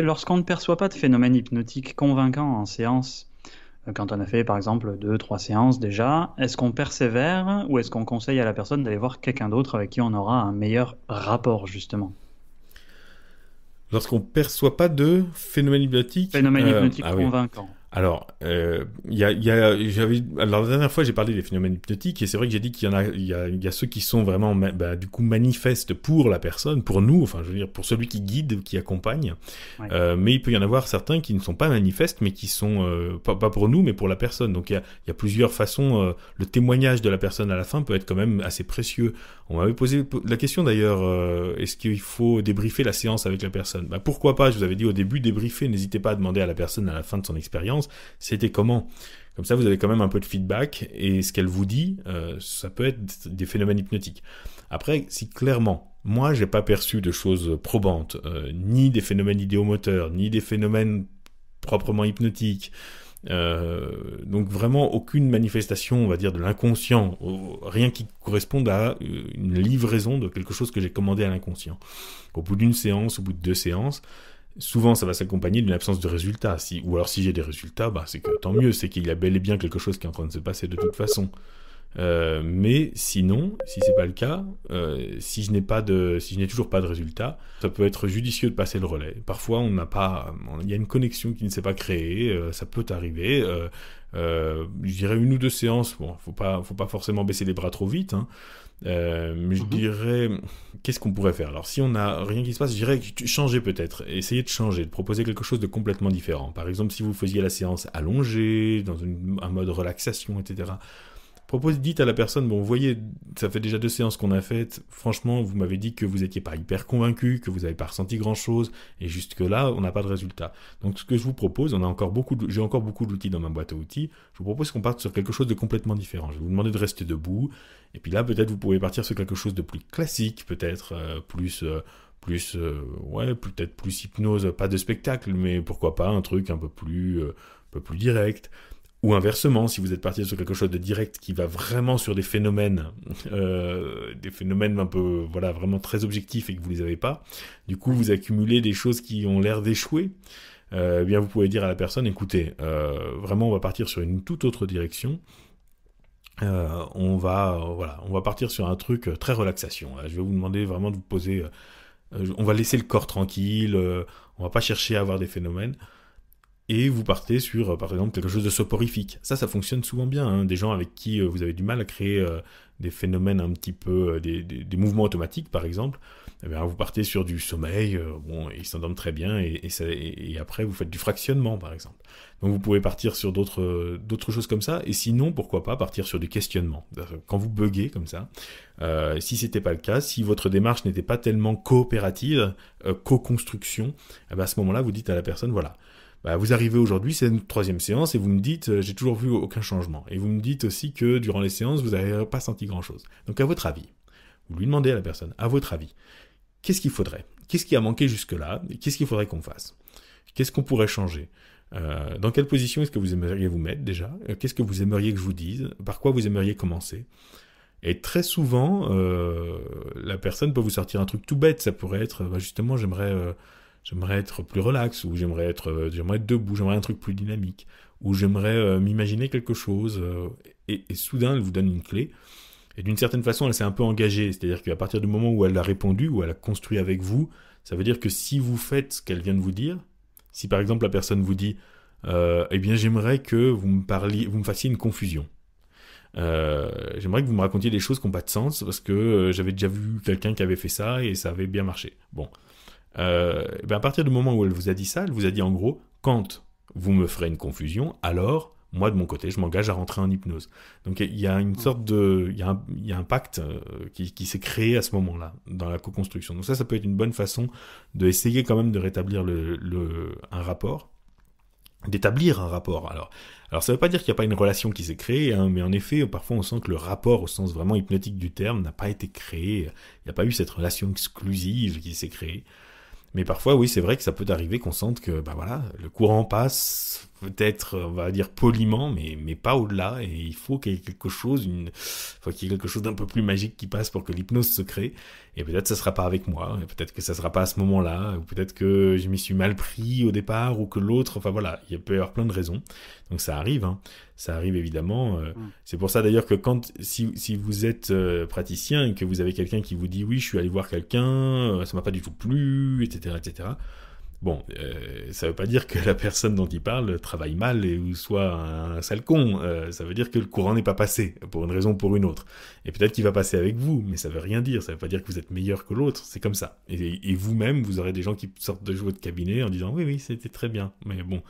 Lorsqu'on ne perçoit pas de phénomène hypnotique convaincant en séance, euh, quand on a fait par exemple deux, trois séances déjà, est-ce qu'on persévère ou est-ce qu'on conseille à la personne d'aller voir quelqu'un d'autre avec qui on aura un meilleur rapport justement Lorsqu'on ne perçoit pas de phénomène hypnotique. Euh, ah convaincant. Alors, euh, y a, y alors, la dernière fois, j'ai parlé des phénomènes hypnotiques, et c'est vrai que j'ai dit qu'il y en a, il y a, ceux qui sont vraiment, bah, du coup, manifestes pour la personne, pour nous, enfin, je veux dire, pour celui qui guide, qui accompagne. Euh, mais il peut y en avoir certains qui ne sont pas manifestes, mais qui sont, euh, pas, pas, pour nous, mais pour la personne. Donc, il y a, y a, plusieurs façons. Euh, le témoignage de la personne à la fin peut être quand même assez précieux. On m'avait posé la question d'ailleurs, est-ce qu'il faut débriefer la séance avec la personne bah, Pourquoi pas Je vous avais dit au début, débriefer, n'hésitez pas à demander à la personne à la fin de son expérience c'était comment. Comme ça, vous avez quand même un peu de feedback et ce qu'elle vous dit, euh, ça peut être des phénomènes hypnotiques. Après, si clairement, moi, j'ai pas perçu de choses probantes, euh, ni des phénomènes idéomoteurs, ni des phénomènes proprement hypnotiques. Euh, donc vraiment aucune manifestation, on va dire, de l'inconscient, rien qui corresponde à une livraison de quelque chose que j'ai commandé à l'inconscient. Au bout d'une séance, au bout de deux séances, souvent ça va s'accompagner d'une absence de résultats. Si, ou alors si j'ai des résultats, bah, c'est que tant mieux, c'est qu'il y a bel et bien quelque chose qui est en train de se passer de toute façon. Euh, mais sinon, si c'est pas le cas, euh, si je n'ai pas de, si je n'ai toujours pas de résultat, ça peut être judicieux de passer le relais. Parfois, on n'a pas, il y a une connexion qui ne s'est pas créée, euh, ça peut arriver. je dirais une ou deux séances. Bon, faut pas, faut pas forcément baisser les bras trop vite. Hein. mais je mhm. dirais, qu'est-ce qu'on pourrait faire Alors, si on n'a rien qui se passe, je dirais changer peut-être, essayer de changer, de proposer quelque chose de complètement différent. Par exemple, si vous faisiez la séance allongée, dans un mode relaxation, etc Propose, dites à la personne, bon, vous voyez, ça fait déjà deux séances qu'on a faites. Franchement, vous m'avez dit que vous n'étiez pas hyper convaincu, que vous n'avez pas ressenti grand chose, et jusque là, on n'a pas de résultat. Donc, ce que je vous propose, on a encore beaucoup, j'ai encore beaucoup d'outils dans ma boîte à outils. Je vous propose qu'on parte sur quelque chose de complètement différent. Je vais vous demander de rester debout, et puis là, peut-être, vous pouvez partir sur quelque chose de plus classique, peut-être euh, plus. Euh, plus euh, ouais peut-être plus hypnose pas de spectacle mais pourquoi pas un truc un peu plus un peu plus direct ou inversement, si vous êtes parti sur quelque chose de direct qui va vraiment sur des phénomènes, euh, des phénomènes un peu, voilà, vraiment très objectifs et que vous ne les avez pas, du coup, vous accumulez des choses qui ont l'air d'échouer. Euh, eh bien, vous pouvez dire à la personne, écoutez, euh, vraiment, on va partir sur une toute autre direction. on va, voilà, on va partir sur un truc très relaxation. Je vais vous demander vraiment de vous poser. on va laisser le corps tranquille. on va pas chercher à avoir des phénomènes et vous partez sur, euh, par exemple, quelque chose de soporifique. Ça, ça fonctionne souvent bien. Hein. Des gens avec qui euh, vous avez du mal à créer euh, des phénomènes un petit peu, des, des, mouvements automatiques, par exemple, eh vous partez sur du sommeil, bon, ils s'endorment très bien, et, ça, et, après, vous faites du fractionnement, par exemple. Donc, vous pouvez partir sur d'autres choses comme ça, et sinon, pourquoi pas partir sur du questionnement. Quand vous buguez comme ça, euh, si c'était pas le cas, si votre démarche n'était pas tellement coopérative, co-construction, eh ben, à ce moment-là, vous dites à la personne, voilà, bah, vous arrivez aujourd'hui, c'est une troisième séance, et vous me dites, euh, j'ai toujours vu aucun changement. Et vous me dites aussi que durant les séances, vous n'avez pas senti grand-chose. Donc à votre avis, vous lui demandez à la personne, à votre avis, qu'est-ce qu'il faudrait Qu'est-ce qui a manqué jusque-là Qu'est-ce qu'il faudrait qu'on fasse Qu'est-ce qu'on pourrait changer euh, dans quelle position est-ce que vous aimeriez vous mettre déjà euh, Qu'est-ce que vous aimeriez que je vous dise Par quoi vous aimeriez commencer et très souvent, la personne peut vous sortir un truc tout bête. Ça pourrait être, bah, justement, j'aimerais j'aimerais être plus relax, ou j'aimerais être, euh, j'aimerais être debout, j'aimerais un truc plus dynamique, ou j'aimerais euh, m'imaginer quelque chose. Euh, et, soudain, elle vous donne une clé. Et d'une certaine façon, elle s'est un peu engagée. C'est-à-dire qu'à partir du moment où elle a répondu, où elle a construit avec vous, ça veut dire que si vous faites ce qu'elle vient de vous dire, si par exemple la personne vous dit Eh bien, j'aimerais que vous me, parliez, vous me fassiez une confusion. j'aimerais que vous me racontiez des choses qui n'ont pas de sens parce que j'avais déjà vu quelqu'un qui avait fait ça et ça avait bien marché. Bon, euh, ben à partir du moment où elle vous a dit ça, elle vous a dit en gros, quand vous me ferez une confusion, alors moi de mon côté, je m'engage à rentrer en hypnose. Donc il y a une mm. sorte de, il y a un, pacte euh, qui, qui s'est créé à ce moment-là dans la co-construction. Donc ça, ça peut être une bonne façon de essayer quand même de rétablir le, le un rapport, d'établir un rapport. Alors, alors ça ne veut pas dire qu'il n'y a pas une relation qui s'est créée, hein, mais en effet, parfois on sent que le rapport au sens vraiment hypnotique du terme n'a pas été créé. Il n'y a pas eu cette relation exclusive qui s'est créée. Mais parfois, oui, c'est vrai que ça peut arriver qu'on sente que, bah voilà, le courant passe, peut-être, on va dire poliment, mais, mais pas au-delà. Et il faut qu'il y ait quelque chose, une, faut qu'il y ait quelque chose d'un peu plus magique qui passe pour que l'hypnose se crée. Et peut-être ça sera pas avec moi, et peut-être que ça sera pas à ce moment-là, ou peut-être que je m'y suis mal pris au départ, ou que l'autre, enfin voilà, il peut y avoir plein de raisons. Donc ça arrive, hein. ça arrive évidemment. Euh, mm. C'est pour ça d'ailleurs que quand, si, si vous êtes euh, praticien et que vous avez quelqu'un qui vous dit oui, je suis allé voir quelqu'un, euh, ça m'a pas du tout plu, etc., etc., Bon, euh, ça veut pas dire que la personne dont il parle travaille mal et, ou soit un, sale con. Euh, ça veut dire que le courant n'est pas passé, pour une raison ou pour une autre. Et peut-être qu'il va passer avec vous, mais ça ne veut rien dire. Ça ne veut pas dire que vous êtes meilleur que l'autre. C'est comme ça. Et, vous-même, vous aurez des gens qui sortent de votre cabinet en disant oui, oui, c'était très bien. Mais bon,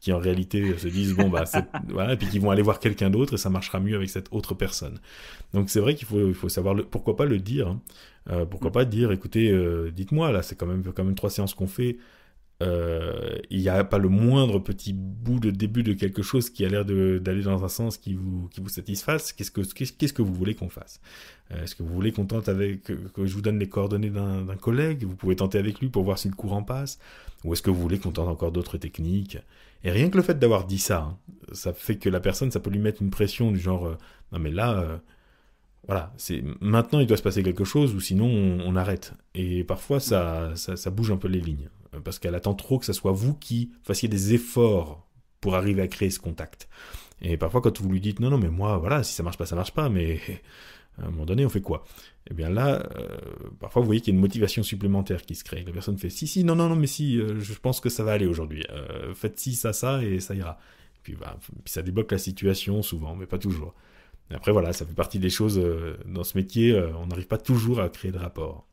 qui en réalité se disent bon, bah, voilà, et puis qui vont aller voir quelqu'un d'autre et ça marchera mieux avec cette autre personne. Donc c'est vrai qu'il faut, il faut savoir le, pourquoi pas le dire. Hein. Euh, pourquoi pas dire écoutez, euh, dites-moi, là, c'est quand même, quand même trois séances qu'on fait. Euh, il n'y a pas le moindre petit bout de début de quelque chose qui a l'air d'aller dans un sens qui vous, qui vous satisfasse, qu'est-ce que, que vous voulez qu'on fasse euh, Est-ce que vous voulez qu'on tente avec, que, je vous donne les coordonnées d'un collègue Vous pouvez tenter avec lui pour voir si le courant passe Ou est-ce que vous voulez qu'on tente encore d'autres techniques Et rien que le fait d'avoir dit ça, hein, ça fait que la personne, ça peut lui mettre une pression du genre euh, Non mais là, voilà, c'est maintenant il doit se passer quelque chose ou sinon on, arrête. Et parfois ça, ça bouge un peu les lignes. Euh, parce qu'elle attend trop que ce soit vous qui fassiez des efforts pour arriver à créer ce contact. Et parfois, quand vous lui dites non, non, mais moi, voilà, si ça marche pas, ça marche pas, mais à un moment donné, on fait quoi Eh bien là, euh, parfois, vous voyez qu'il y a une motivation supplémentaire qui se crée. La personne fait si, si, non, non, non, mais si, euh, je pense que ça va aller aujourd'hui. faites si, ça, ça, et ça ira. Bah, puis, ça débloque la situation souvent, mais pas toujours. après, voilà, ça fait partie des choses dans ce métier. on n'arrive pas toujours à créer de rapport.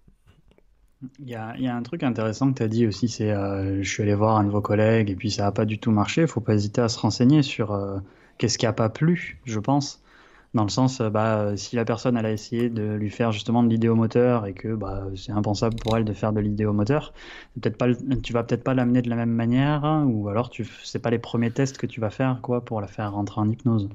Il y, a, un truc intéressant que tu as dit aussi, c'est euh, je suis allé voir un de vos collègues et puis ça n'a pas du tout marché. Il faut pas hésiter à se renseigner sur euh, qu'est-ce qui n'a pas plu, je pense. Dans le sens, euh, bah, si la personne elle a essayé de lui faire justement de l'idéomoteur et que bah, c'est impensable pour elle de faire de l'idéomoteur, tu tu vas peut-être pas l'amener de la même manière, hein, ou alors tu, c'est pas les premiers tests que tu vas faire quoi pour la faire rentrer en hypnose.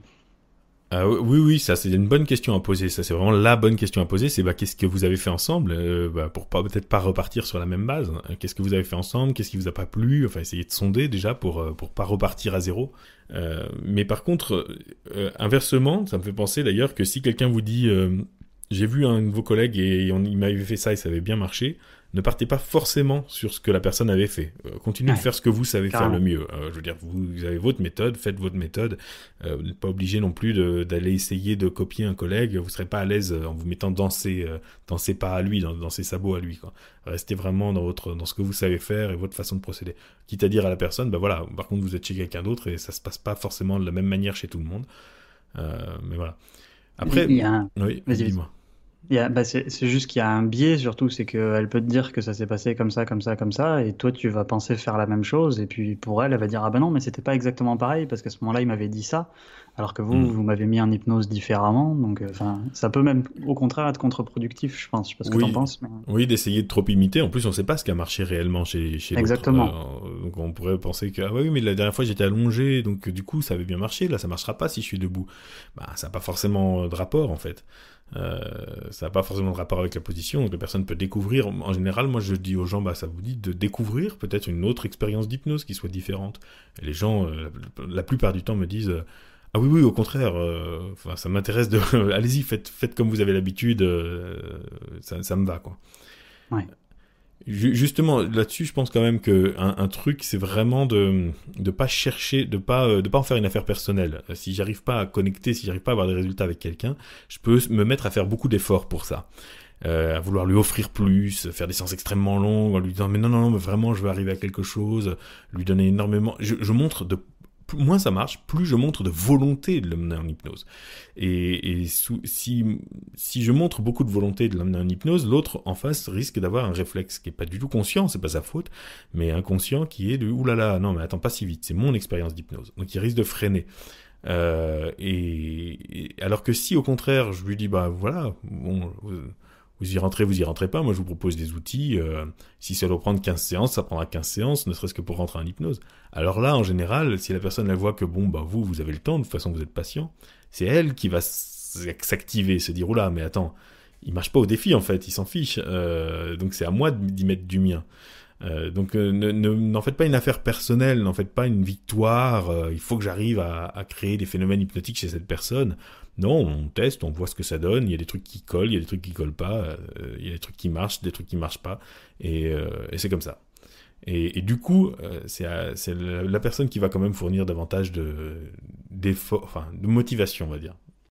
Ah, oui, oui, ça c'est une bonne question à poser. Ça c'est vraiment la bonne question à poser. C'est bah, qu'est-ce que vous avez fait ensemble euh, bah, pour peut-être pas repartir sur la même base. Hein. Qu'est-ce que vous avez fait ensemble Qu'est-ce qui vous a pas plu Enfin, essayez de sonder déjà pour euh, pour pas repartir à zéro. Euh, mais par contre, inversement, ça me fait penser d'ailleurs que si quelqu'un vous dit j'ai vu un de vos collègues et on, il m'avait fait ça et ça avait bien marché, ne partez pas forcément sur ce que la personne avait fait. Euh, continuez de faire ce que vous savez faire le mieux. Euh, je veux dire, vous, avez votre méthode, faites votre méthode. vous euh, n'êtes pas obligé non plus d'aller essayer de copier un collègue. Vous ne serez pas à l'aise en vous mettant dans ses, pas à lui, dans, ses sabots à lui. Restez vraiment dans, votre, dans ce que vous savez faire et votre façon de procéder. Quitte à dire à la personne, bah voilà, par contre, vous êtes chez quelqu'un d'autre et ça ne se passe pas forcément de la même manière chez tout le monde. mais voilà. Après, oui, dis-moi. Bah c'est juste qu'il y a un biais surtout, c'est qu'elle peut te dire que ça s'est passé comme ça, comme ça, comme ça, et toi tu vas penser faire la même chose, et puis pour elle, elle va dire ah ben non, mais c'était pas exactement pareil parce qu'à ce moment-là il m'avait dit ça, alors que vous, mm. vous m'avez mis en hypnose différemment, donc euh, enfin ça peut même au contraire être contre-productif, je pense. Je sais pas ce que t'en penses. Oui, d'essayer de trop imiter. En plus, on sait pas ce qui a marché réellement chez chez exactement. Euh, on pourrait penser que, ah oui, mais la dernière fois j'étais allongé, donc du coup ça avait bien marché, là ça marchera pas si je suis debout. Bah ça n'a pas forcément de rapport en fait. Euh, ça n'a pas forcément de rapport avec la position, donc la personne peut découvrir. En général, moi je dis aux gens, bah ça vous dit de découvrir peut-être une autre expérience d'hypnose qui soit différente. les gens, euh, la plupart du temps me disent, euh, ah oui, oui, au contraire, euh, enfin ça m'intéresse de. Allez-y, faites, faites comme vous avez l'habitude, ça, ça, me va quoi. Ouais. Justement, là-dessus, je pense quand même que un, truc, c'est vraiment de ne pas chercher, de pas euh, de pas en faire une affaire personnelle. Euh, si j'arrive pas à connecter, si j'arrive pas à avoir des résultats avec quelqu'un, je peux me mettre à faire beaucoup d'efforts pour ça. Euh, à vouloir lui offrir plus, faire des séances extrêmement longues, en lui disant mais non non non mais vraiment je veux arriver à quelque chose, lui donner énormément. je montre de moins ça marche, plus je montre de volonté de l'emmener en hypnose. Et, si, je montre beaucoup de volonté de l'emmener en hypnose, l'autre en face risque d'avoir un réflexe qui est pas du tout conscient, c'est pas sa faute, mais inconscient qui est de oulala, là non mais attends pas si vite, c'est mon expérience d'hypnose. Donc il risque de freiner. Euh, et, alors que si au contraire je lui dis bah voilà, bon, euh, vous y rentrez, vous y rentrez pas. Moi, je vous propose des outils. Euh, si ça doit prendre 15 séances, ça prendra 15 séances, ne serait-ce que pour rentrer en hypnose. Alors là, en général, si la personne la voit que bon, bah, vous, vous avez le temps, de toute façon, vous êtes patient, c'est elle qui va s'activer, se dire, oula, mais attends, il marche pas au défi, en fait, il s'en fiche. Euh, donc c'est à moi d'y mettre du mien. Euh, donc euh, n'en faites pas une affaire personnelle, n'en faites pas une victoire, euh, il faut que j'arrive à, créer des phénomènes hypnotiques chez cette personne. Non, on teste, on voit ce que ça donne, il y a des trucs qui collent, il y a des trucs qui collent pas, il y a des trucs qui marchent, des trucs qui marchent pas, et, c'est comme ça. Et, du coup, c'est, la, personne qui va quand même fournir davantage de, d'efforts, enfin, de motivation, on va dire.